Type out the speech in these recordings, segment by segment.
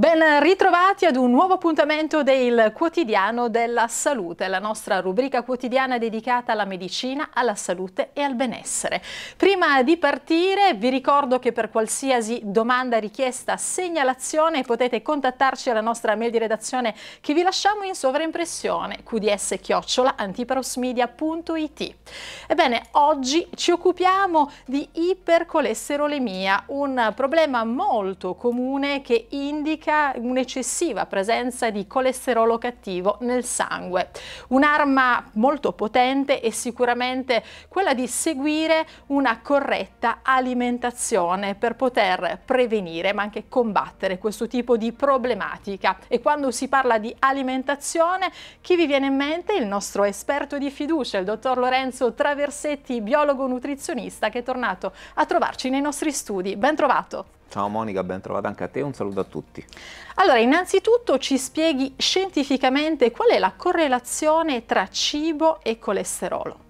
Ben ritrovati ad un nuovo appuntamento del quotidiano della salute, la nostra rubrica quotidiana dedicata alla medicina, alla salute e al benessere. Prima di partire vi ricordo che per qualsiasi domanda, richiesta, segnalazione potete contattarci alla nostra mail di redazione che vi lasciamo in sovraimpressione qds-antiparosmedia.it. Ebbene, oggi ci occupiamo di ipercolesterolemia, un problema molto comune che indica un'eccessiva presenza di colesterolo cattivo nel sangue. Un'arma molto potente è sicuramente quella di seguire una corretta alimentazione per poter prevenire ma anche combattere questo tipo di problematica e quando si parla di alimentazione chi vi viene in mente? Il nostro esperto di fiducia, il dottor Lorenzo Traversetti, biologo nutrizionista che è tornato a trovarci nei nostri studi. Ben trovato! Ciao Monica, ben trovata anche a te, un saluto a tutti. Allora, innanzitutto ci spieghi scientificamente qual è la correlazione tra cibo e colesterolo.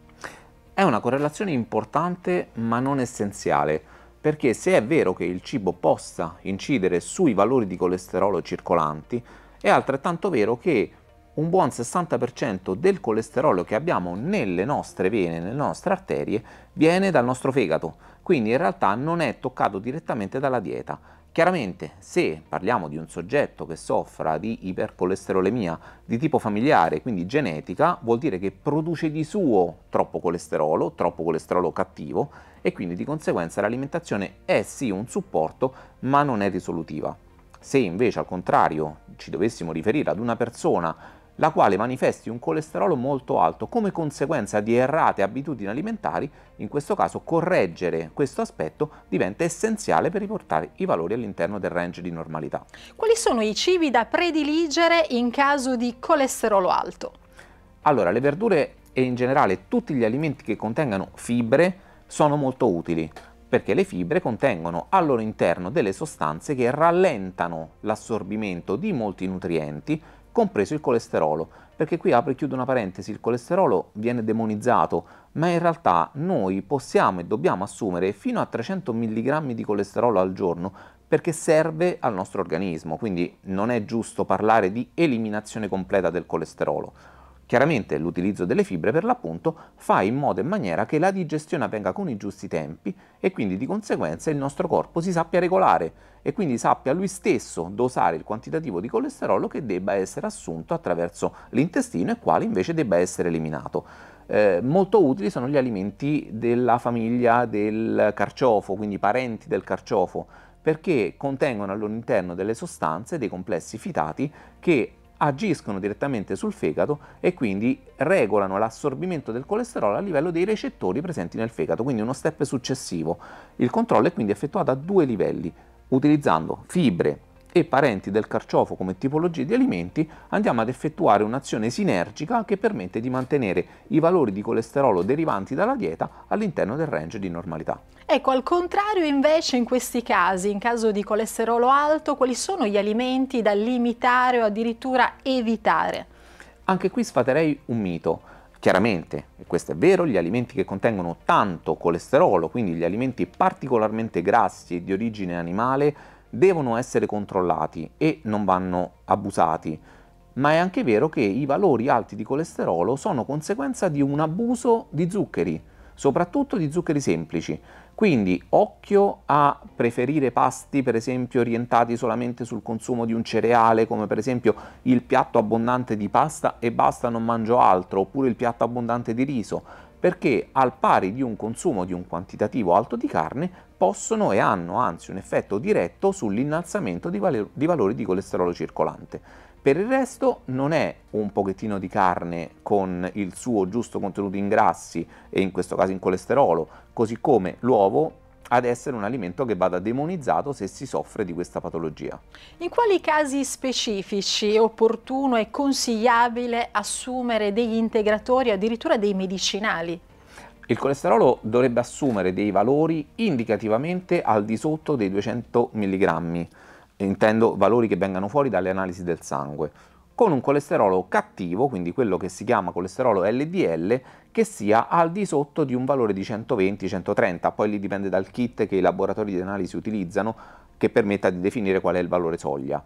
È una correlazione importante ma non essenziale, perché se è vero che il cibo possa incidere sui valori di colesterolo circolanti, è altrettanto vero che un buon 60% del colesterolo che abbiamo nelle nostre vene, nelle nostre arterie, viene dal nostro fegato quindi in realtà non è toccato direttamente dalla dieta. Chiaramente se parliamo di un soggetto che soffra di ipercolesterolemia di tipo familiare, quindi genetica, vuol dire che produce di suo troppo colesterolo, troppo colesterolo cattivo e quindi di conseguenza l'alimentazione è sì un supporto ma non è risolutiva. Se invece al contrario ci dovessimo riferire ad una persona la quale manifesti un colesterolo molto alto come conseguenza di errate abitudini alimentari, in questo caso correggere questo aspetto diventa essenziale per riportare i valori all'interno del range di normalità. Quali sono i cibi da prediligere in caso di colesterolo alto? Allora, le verdure e in generale tutti gli alimenti che contengano fibre sono molto utili perché le fibre contengono al loro interno delle sostanze che rallentano l'assorbimento di molti nutrienti compreso il colesterolo, perché qui apro e chiudo una parentesi, il colesterolo viene demonizzato, ma in realtà noi possiamo e dobbiamo assumere fino a 300 mg di colesterolo al giorno perché serve al nostro organismo, quindi non è giusto parlare di eliminazione completa del colesterolo. Chiaramente l'utilizzo delle fibre per l'appunto fa in modo e maniera che la digestione avvenga con i giusti tempi e quindi di conseguenza il nostro corpo si sappia regolare e quindi sappia lui stesso dosare il quantitativo di colesterolo che debba essere assunto attraverso l'intestino e quale invece debba essere eliminato. Eh, molto utili sono gli alimenti della famiglia del carciofo, quindi parenti del carciofo, perché contengono all'interno delle sostanze dei complessi fitati che agiscono direttamente sul fegato e quindi regolano l'assorbimento del colesterolo a livello dei recettori presenti nel fegato, quindi uno step successivo. Il controllo è quindi effettuato a due livelli, utilizzando fibre e parenti del carciofo come tipologie di alimenti, andiamo ad effettuare un'azione sinergica che permette di mantenere i valori di colesterolo derivanti dalla dieta all'interno del range di normalità. Ecco, al contrario invece in questi casi, in caso di colesterolo alto, quali sono gli alimenti da limitare o addirittura evitare? Anche qui sfaterei un mito. Chiaramente, e questo è vero, gli alimenti che contengono tanto colesterolo, quindi gli alimenti particolarmente grassi e di origine animale, devono essere controllati e non vanno abusati, ma è anche vero che i valori alti di colesterolo sono conseguenza di un abuso di zuccheri, soprattutto di zuccheri semplici. Quindi occhio a preferire pasti per esempio orientati solamente sul consumo di un cereale, come per esempio il piatto abbondante di pasta e basta non mangio altro, oppure il piatto abbondante di riso, perché al pari di un consumo di un quantitativo alto di carne possono e hanno anzi un effetto diretto sull'innalzamento di, vale- di valori di colesterolo circolante. Per il resto non è un pochettino di carne con il suo giusto contenuto in grassi e in questo caso in colesterolo, così come l'uovo ad essere un alimento che vada demonizzato se si soffre di questa patologia. In quali casi specifici è opportuno e consigliabile assumere degli integratori o addirittura dei medicinali? il colesterolo dovrebbe assumere dei valori indicativamente al di sotto dei 200 mg, intendo valori che vengano fuori dalle analisi del sangue, con un colesterolo cattivo, quindi quello che si chiama colesterolo LDL, che sia al di sotto di un valore di 120-130, poi lì dipende dal kit che i laboratori di analisi utilizzano che permetta di definire qual è il valore soglia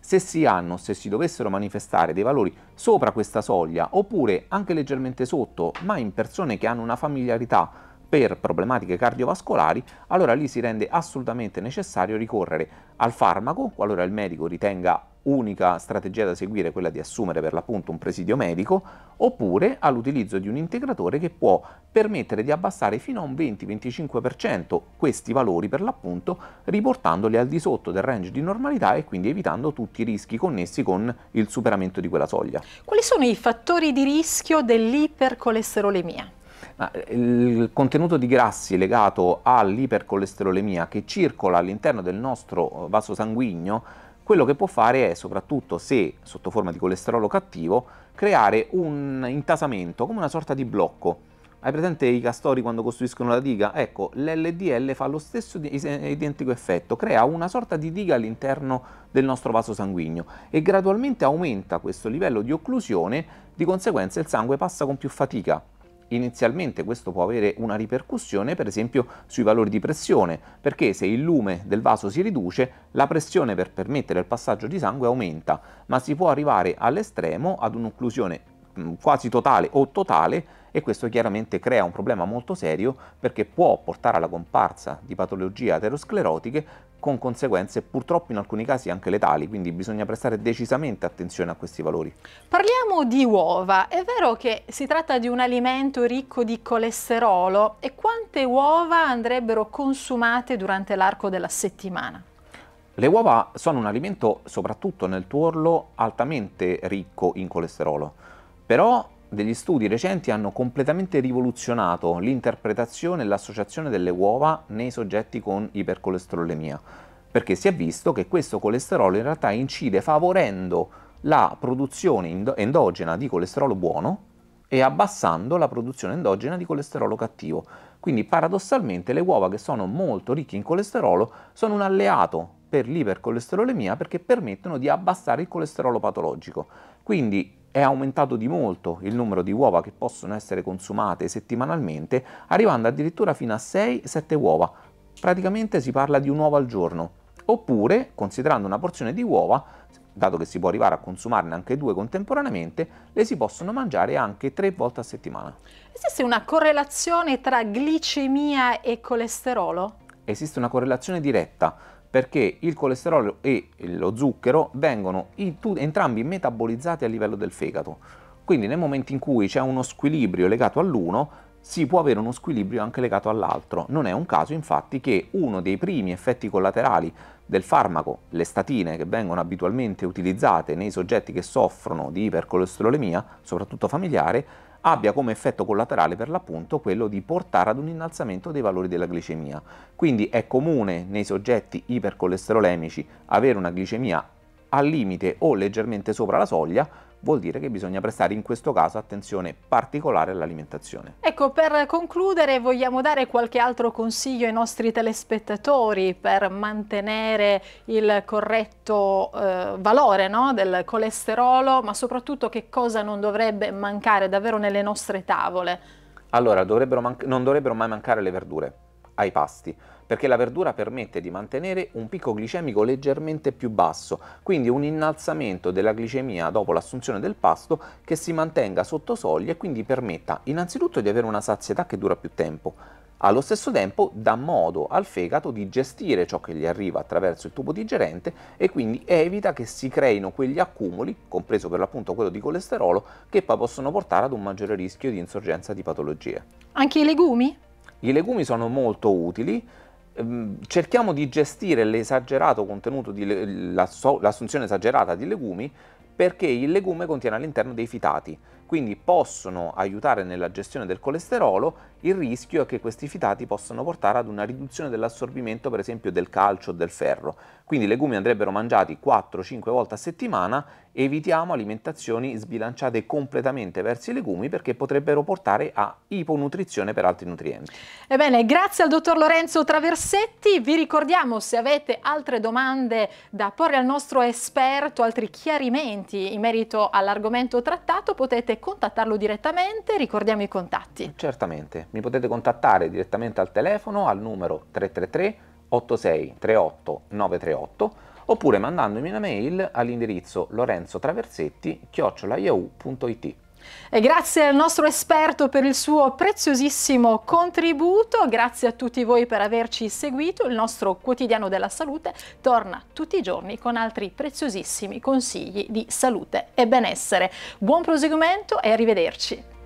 se si hanno, se si dovessero manifestare dei valori sopra questa soglia oppure anche leggermente sotto, ma in persone che hanno una familiarità per problematiche cardiovascolari, allora lì si rende assolutamente necessario ricorrere al farmaco, qualora il medico ritenga unica strategia da seguire quella di assumere per l'appunto un presidio medico, oppure all'utilizzo di un integratore che può permettere di abbassare fino a un 20-25% questi valori per l'appunto, riportandoli al di sotto del range di normalità e quindi evitando tutti i rischi connessi con il superamento di quella soglia. Quali sono i fattori di rischio dell'ipercolesterolemia? Ma eh, il contenuto di grassi legato all'ipercolesterolemia che circola all'interno del nostro eh, vaso sanguigno, quello che può fare è, soprattutto se sotto forma di colesterolo cattivo, creare un intasamento, come una sorta di blocco. Hai presente i castori quando costruiscono la diga? Ecco, l'LDL fa lo stesso eh, identico effetto, crea una sorta di diga all'interno del nostro vaso sanguigno e gradualmente aumenta questo livello di occlusione, di conseguenza il sangue passa con più fatica inizialmente questo può avere una ripercussione per esempio sui valori di pressione, perché se il lume del vaso si riduce, la pressione per permettere il passaggio di sangue aumenta, ma si può arrivare all'estremo ad un'occlusione mm, quasi totale o totale e questo chiaramente crea un problema molto serio perché può portare alla comparsa di patologie aterosclerotiche con conseguenze purtroppo in alcuni casi anche letali, quindi bisogna prestare decisamente attenzione a questi valori. Parliamo di uova, è vero che si tratta di un alimento ricco di colesterolo e quante uova andrebbero consumate durante l'arco della settimana? Le uova sono un alimento, soprattutto nel tuorlo, altamente ricco in colesterolo, però degli studi recenti hanno completamente rivoluzionato l'interpretazione e l'associazione delle uova nei soggetti con ipercolesterolemia, perché si è visto che questo colesterolo in realtà incide favorendo la produzione endogena di colesterolo buono e abbassando la produzione endogena di colesterolo cattivo. Quindi paradossalmente le uova che sono molto ricche in colesterolo sono un alleato per l'ipercolesterolemia perché permettono di abbassare il colesterolo patologico. Quindi è aumentato di molto il numero di uova che possono essere consumate settimanalmente, arrivando addirittura fino a 6-7 uova. Praticamente si parla di un uovo al giorno. Oppure, considerando una porzione di uova, dato che si può arrivare a consumarne anche due contemporaneamente, le si possono mangiare anche tre volte a settimana. Esiste una correlazione tra glicemia e colesterolo? Esiste una correlazione diretta perché il colesterolo e lo zucchero vengono entrambi metabolizzati a livello del fegato. Quindi nel momento in cui c'è uno squilibrio legato all'uno, si può avere uno squilibrio anche legato all'altro. Non è un caso infatti che uno dei primi effetti collaterali del farmaco, le statine che vengono abitualmente utilizzate nei soggetti che soffrono di ipercolesterolemia, soprattutto familiare, abbia come effetto collaterale per l'appunto quello di portare ad un innalzamento dei valori della glicemia. Quindi è comune nei soggetti ipercolesterolemici avere una glicemia al limite o leggermente sopra la soglia, vuol dire che bisogna prestare in questo caso attenzione particolare all'alimentazione. Ecco, per concludere vogliamo dare qualche altro consiglio ai nostri telespettatori per mantenere il corretto eh, valore no? del colesterolo, ma soprattutto che cosa non dovrebbe mancare davvero nelle nostre tavole? Allora, dovrebbero non dovrebbero mai mancare le verdure ai pasti perché la verdura permette di mantenere un picco glicemico leggermente più basso, quindi un innalzamento della glicemia dopo l'assunzione del pasto che si mantenga sotto soglia e quindi permetta innanzitutto di avere una sazietà che dura più tempo, allo stesso tempo dà modo al fegato di gestire ciò che gli arriva attraverso il tubo digerente e quindi evita che si creino quegli accumuli, compreso per l'appunto quello di colesterolo, che poi possono portare ad un maggiore rischio di insorgenza di patologie. Anche i legumi? I legumi sono molto utili, Ehm, cerchiamo di gestire l'esagerato contenuto di l'assunzione esagerata di legumi perché il legume contiene all'interno dei fitati, quindi possono aiutare nella gestione del colesterolo, il rischio è che questi fitati possano portare ad una riduzione dell'assorbimento per esempio del calcio o del ferro, quindi i legumi andrebbero mangiati 4-5 volte a settimana, evitiamo alimentazioni sbilanciate completamente verso i legumi perché potrebbero portare a iponutrizione per altri nutrienti. Ebbene, grazie al dottor Lorenzo Traversetti, vi ricordiamo se avete altre domande da porre al nostro esperto, altri chiarimenti, commenti in merito all'argomento trattato potete contattarlo direttamente, ricordiamo i contatti. Certamente, mi potete contattare direttamente al telefono al numero 333 86 38 938 oppure mandandomi una mail all'indirizzo lorenzotraversetti chiocciolaiau.it. E grazie al nostro esperto per il suo preziosissimo contributo, grazie a tutti voi per averci seguito, il nostro quotidiano della salute torna tutti i giorni con altri preziosissimi consigli di salute e benessere. Buon proseguimento e arrivederci.